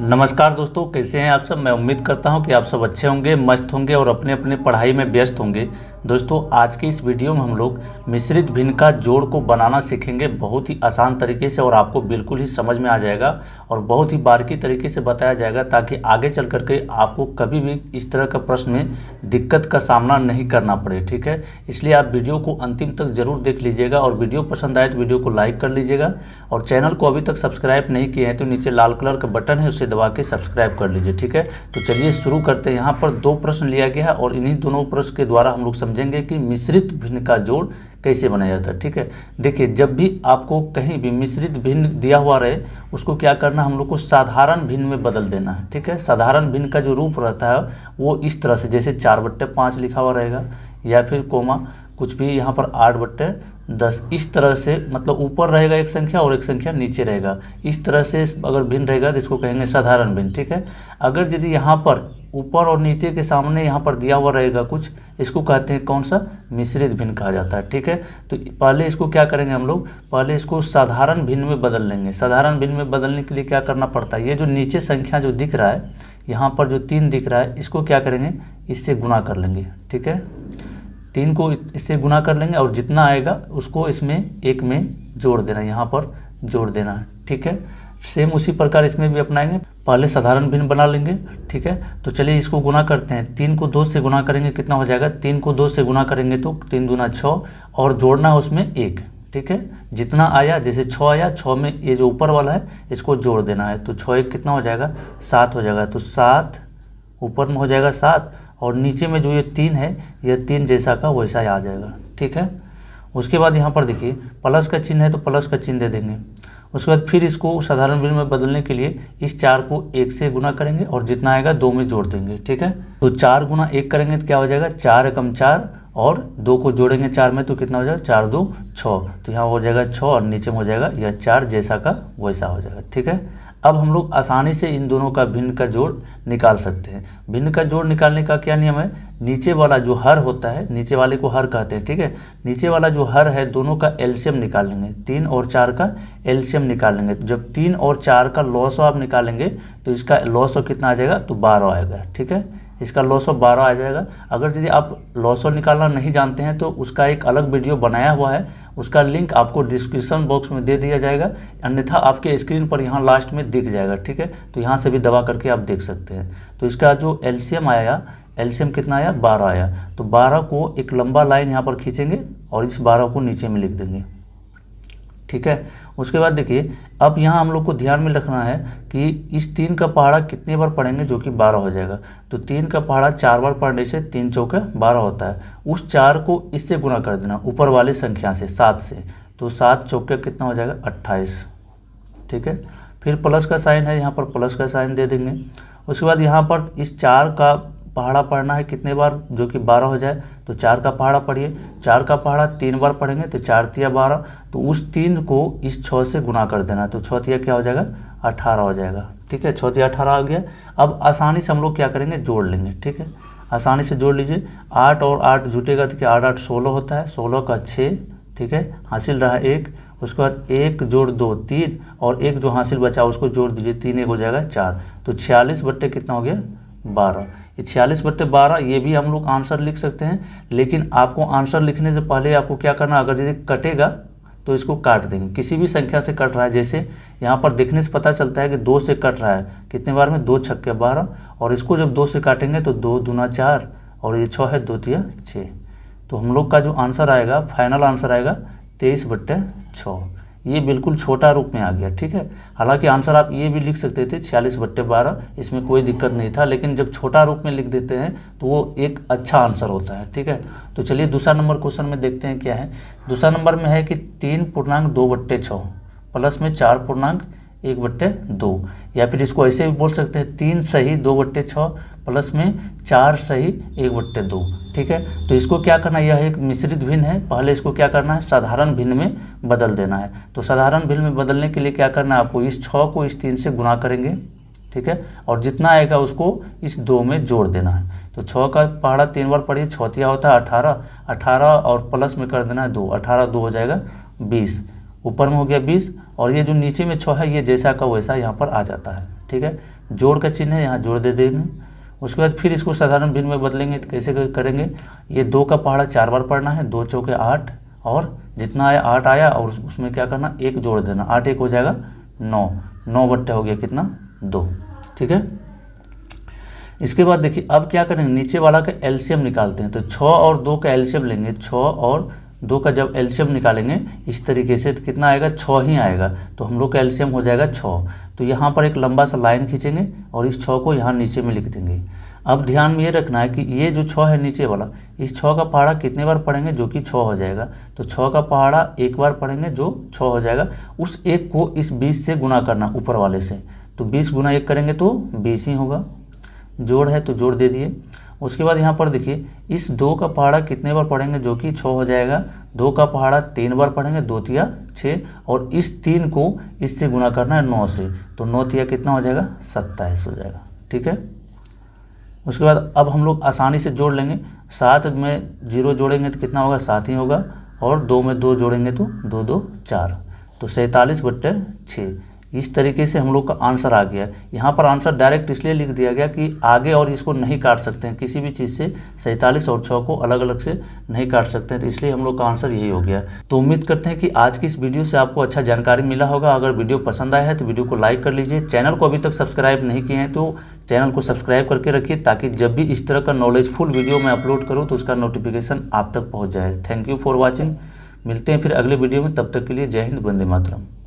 नमस्कार दोस्तों कैसे हैं आप सब मैं उम्मीद करता हूं कि आप सब अच्छे होंगे मस्त होंगे और अपने अपने पढ़ाई में व्यस्त होंगे दोस्तों आज की इस वीडियो में हम लोग मिश्रित भिन्न का जोड़ को बनाना सीखेंगे बहुत ही आसान तरीके से और आपको बिल्कुल ही समझ में आ जाएगा और बहुत ही बारीकी तरीके से बताया जाएगा ताकि आगे चल करके आपको कभी भी इस तरह का प्रश्न में दिक्कत का सामना नहीं करना पड़े ठीक है इसलिए आप वीडियो को अंतिम तक जरूर देख लीजिएगा और वीडियो पसंद आए तो वीडियो को लाइक कर लीजिएगा और चैनल को अभी तक सब्सक्राइब नहीं किए हैं तो नीचे लाल कलर का बटन है उसे नीचे दबा के सब्सक्राइब कर लीजिए ठीक है तो चलिए शुरू करते हैं यहाँ पर दो प्रश्न लिया गया है और इन्हीं दोनों प्रश्न के द्वारा हम लोग समझेंगे कि मिश्रित भिन्न का जोड़ कैसे बनाया जाता है ठीक है देखिए जब भी आपको कहीं भी मिश्रित भिन्न दिया हुआ रहे उसको क्या करना हम लोग को साधारण भिन्न में बदल देना है ठीक है साधारण भिन्न का जो रूप रहता है वो इस तरह से जैसे चार बट्टे पाँच लिखा हुआ रहेगा या फिर कोमा कुछ भी यहाँ पर आठ बट्टे दस इस तरह से मतलब ऊपर रहेगा एक संख्या और एक संख्या नीचे रहेगा इस तरह से अगर भिन्न रहेगा तो इसको कहेंगे साधारण भिन्न ठीक है अगर यदि यहाँ पर ऊपर और नीचे के सामने यहाँ पर दिया हुआ रहेगा कुछ इसको कहते हैं कौन सा मिश्रित भिन्न कहा जाता है ठीक है तो पहले इसको क्या करेंगे हम लोग पहले इसको साधारण भिन्न में बदल लेंगे साधारण भिन्न में बदलने के लिए क्या करना पड़ता है ये जो नीचे संख्या जो दिख रहा है यहाँ पर जो तीन दिख रहा है इसको क्या करेंगे इससे गुना कर लेंगे ठीक है तीन को इससे गुना कर लेंगे और जितना आएगा उसको इसमें एक में जोड़ देना है यहाँ पर जोड़ देना है ठीक है सेम उसी प्रकार इसमें भी अपनाएंगे पहले साधारण भिन्न बना लेंगे ठीक है तो चलिए इसको गुना करते हैं तीन को दो से गुना करेंगे कितना हो जाएगा तीन को दो से गुना करेंगे तो तीन गुना छः और जोड़ना है उसमें एक ठीक है जितना आया जैसे छः आया छः में ये जो ऊपर वाला है इसको जोड़ देना है तो छः एक कितना हो जाएगा सात हो जाएगा तो सात ऊपर में हो जाएगा सात और नीचे में जो ये तीन है यह तीन जैसा का वैसा ही आ जाएगा ठीक है उसके बाद यहाँ पर देखिए प्लस का चिन्ह है तो प्लस का चिन्ह दे देंगे उसके बाद फिर इसको साधारण बिल में बदलने के लिए इस चार को एक से गुना करेंगे और जितना आएगा दो में जोड़ देंगे ठीक है तो चार गुना एक करेंगे तो क्या हो जाएगा चार एकम चार और दो को जोड़ेंगे चार में तो कितना हो जाएगा चार दो छः तो यहाँ हो जाएगा छः और नीचे में हो जाएगा यह चार जैसा का वैसा हो जाएगा ठीक है अब हम लोग आसानी से इन दोनों का भिन्न का जोड़ निकाल सकते हैं भिन्न का जोड़ निकालने का क्या नियम है नीचे वाला जो हर होता है नीचे वाले को हर कहते हैं ठीक है नीचे वाला जो हर है दोनों का एल्शियम निकाल लेंगे तीन और चार का एल्शियम निकाल लेंगे जब तीन और चार का लॉसो आप निकालेंगे तो इसका लॉसो कितना आ जाएगा तो बारह आएगा ठीक है इसका लॉस ऑफ बारह आ जाएगा अगर यदि आप लॉस ऑफ निकालना नहीं जानते हैं तो उसका एक अलग वीडियो बनाया हुआ है उसका लिंक आपको डिस्क्रिप्शन बॉक्स में दे दिया जाएगा अन्यथा आपके स्क्रीन पर यहाँ लास्ट में दिख जाएगा ठीक है तो यहाँ से भी दबा करके आप देख सकते हैं तो इसका जो एल्शियम आया एल्शियम कितना आया बारह आया तो बारह को एक लंबा लाइन यहाँ पर खींचेंगे और इस बारह को नीचे में लिख देंगे ठीक है उसके बाद देखिए अब यहाँ हम लोग को ध्यान में रखना है कि इस तीन का पहाड़ा कितने बार पढ़ेंगे जो कि बारह हो जाएगा तो तीन का पहाड़ा चार बार पढ़ने से तीन चौके बारह होता है उस चार को इससे गुना कर देना ऊपर वाले संख्या से सात से तो सात चौके कितना हो जाएगा अट्ठाईस ठीक है फिर प्लस का साइन है यहाँ पर प्लस का साइन दे देंगे उसके बाद यहाँ पर इस चार का पहाड़ा पढ़ना है कितने बार जो कि बारह हो जाए तो चार का पहाड़ा पढ़िए चार का पहाड़ा तीन बार पढ़ेंगे तो चार तिया बारह तो उस तीन को इस छः से गुना कर देना तो छः तिया क्या हो जाएगा अठारह हो जाएगा ठीक है छः तिया अठारह हो गया अब आसानी से हम लोग क्या करेंगे जोड़ लेंगे ठीक है आसानी से जोड़ लीजिए आठ और आठ जुटेगा तो क्या आठ आठ सोलह होता है सोलह का छः ठीक है हासिल रहा एक उसके बाद एक जोड़ दो तीन और एक जो हासिल बचा उसको जोड़ दीजिए तीन एक हो जाएगा चार तो छियालीस बट्टे कितना हो गया बारह ये छियालीस बट्टे बारह ये भी हम लोग आंसर लिख सकते हैं लेकिन आपको आंसर लिखने से पहले आपको क्या करना अगर यदि कटेगा तो इसको काट देंगे किसी भी संख्या से कट रहा है जैसे यहाँ पर देखने से पता चलता है कि दो से कट रहा है कितने बार में दो छक्के बारह और इसको जब दो से काटेंगे तो दो दूना चार और ये छः है दो तिया छः तो हम लोग का जो आंसर आएगा फाइनल आंसर आएगा तेईस बट्टे छः ये बिल्कुल छोटा रूप में आ गया ठीक है हालांकि आंसर आप ये भी लिख सकते थे छियालीस बट्टे बारह इसमें कोई दिक्कत नहीं था लेकिन जब छोटा रूप में लिख देते हैं तो वो एक अच्छा आंसर होता है ठीक है तो चलिए दूसरा नंबर क्वेश्चन में देखते हैं क्या है दूसरा नंबर में है कि तीन पूर्णांक दो बट्टे छः प्लस में चार पूर्णांक एक बट्टे दो या फिर इसको ऐसे भी बोल सकते हैं तीन सही दो बट्टे छः प्लस में चार सही एक बट्टे दो ठीक है तो इसको क्या करना यह एक मिश्रित भिन्न है पहले इसको क्या करना है साधारण भिन्न में बदल देना है तो साधारण भिन्न में बदलने के लिए क्या करना है आपको इस छः को इस तीन से गुना करेंगे ठीक है और जितना आएगा उसको इस दो में जोड़ देना है तो छः का पहाड़ा तीन बार पढ़िए छतिया होता है अठारह अठारह और प्लस में कर देना है दो अठारह दो हो जाएगा बीस ऊपर में हो गया बीस और ये जो नीचे में छः है ये जैसा का वैसा यहाँ पर आ जाता है ठीक है जोड़ का चिन्ह है यहाँ जोड़ दे देंगे उसके बाद फिर इसको साधारण भिन्न में बदलेंगे तो कैसे करेंगे ये दो का पहाड़ा चार बार पढ़ना है दो चौके आठ और जितना आया आठ आया और उसमें क्या करना एक जोड़ देना आठ एक हो जाएगा नौ नौ बट्टे हो गया कितना दो ठीक है इसके बाद देखिए अब क्या करेंगे नीचे वाला का एल्शियम निकालते हैं तो छः और दो का एल्शियम लेंगे छः और दो का जब एल्शियम निकालेंगे इस तरीके से तो कितना आएगा छ ही आएगा तो हम लोग का एल्शियम हो जाएगा छ तो यहाँ पर एक लंबा सा लाइन खींचेंगे और इस छः को यहाँ नीचे में लिख देंगे अब ध्यान में ये रखना है कि ये जो छः है नीचे वाला इस छः का पहाड़ा कितने बार पढ़ेंगे जो कि छः हो जाएगा तो छः का पहाड़ा एक बार पढ़ेंगे जो छः हो जाएगा उस एक को इस बीस से गुना करना ऊपर वाले से तो बीस गुना एक करेंगे तो बीस ही होगा जोड़ है तो जोड़ दे दिए उसके बाद यहाँ पर देखिए इस दो का पहाड़ा कितने बार पढ़ेंगे जो कि छः हो जाएगा दो का पहाड़ा तीन बार पढ़ेंगे दो तिया छः और इस तीन को इससे गुना करना है नौ से तो नौ तिया कितना हो जाएगा सत्ताईस हो जाएगा ठीक है उसके बाद अब हम लोग आसानी से जोड़ लेंगे सात में जीरो जोड़ेंगे तो कितना होगा सात ही होगा और दो में दो जोड़ेंगे तो दो दो चार तो सैंतालीस बट्टे छः इस तरीके से हम लोग का आंसर आ गया यहाँ पर आंसर डायरेक्ट इसलिए लिख दिया गया कि आगे और इसको नहीं काट सकते हैं किसी भी चीज़ से सैंतालीस और छः को अलग अलग से नहीं काट सकते हैं तो इसलिए हम लोग का आंसर यही हो गया तो उम्मीद करते हैं कि आज की इस वीडियो से आपको अच्छा जानकारी मिला होगा अगर वीडियो पसंद आया है तो वीडियो को लाइक कर लीजिए चैनल को अभी तक सब्सक्राइब नहीं किए हैं तो चैनल को सब्सक्राइब करके रखिए ताकि जब भी इस तरह का नॉलेजफुल वीडियो मैं अपलोड करूँ तो उसका नोटिफिकेशन आप तक पहुँच जाए थैंक यू फॉर वॉचिंग मिलते हैं फिर अगले वीडियो में तब तक के लिए जय हिंद बंदे मातरम